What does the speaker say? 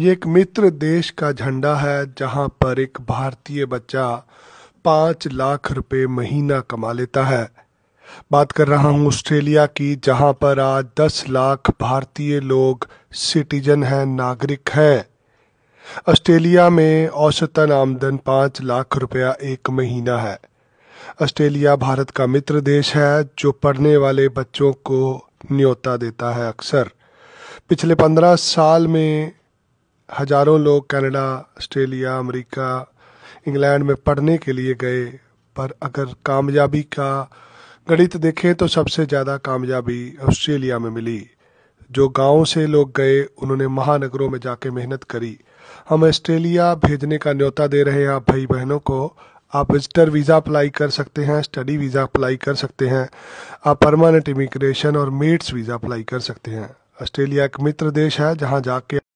ये एक मित्र देश का झंडा है जहां पर एक भारतीय बच्चा पांच लाख रुपए महीना कमा लेता है बात कर रहा हूं ऑस्ट्रेलिया की जहां पर आज दस लाख भारतीय लोग सिटीजन हैं नागरिक हैं ऑस्ट्रेलिया में औसतन आमदन पांच लाख रुपया एक महीना है ऑस्ट्रेलिया भारत का मित्र देश है जो पढ़ने वाले बच्चों को न्योता देता है अक्सर पिछले पंद्रह साल में हजारों लोग कनाडा ऑस्ट्रेलिया अमेरिका इंग्लैंड में पढ़ने के लिए गए पर अगर कामयाबी का गणित देखें तो सबसे ज़्यादा कामयाबी ऑस्ट्रेलिया में मिली जो गांव से लोग गए उन्होंने महानगरों में जाके मेहनत करी हम ऑस्ट्रेलिया भेजने का न्योता दे रहे हैं आप भाई बहनों को आप विजिटर वीज़ा अप्लाई कर सकते हैं स्टडी वीज़ा अप्लाई कर सकते हैं आप परमानेंट इमिग्रेशन और मेट्स वीज़ा अप्लाई कर सकते हैं ऑस्ट्रेलिया एक मित्र देश है जहां जाके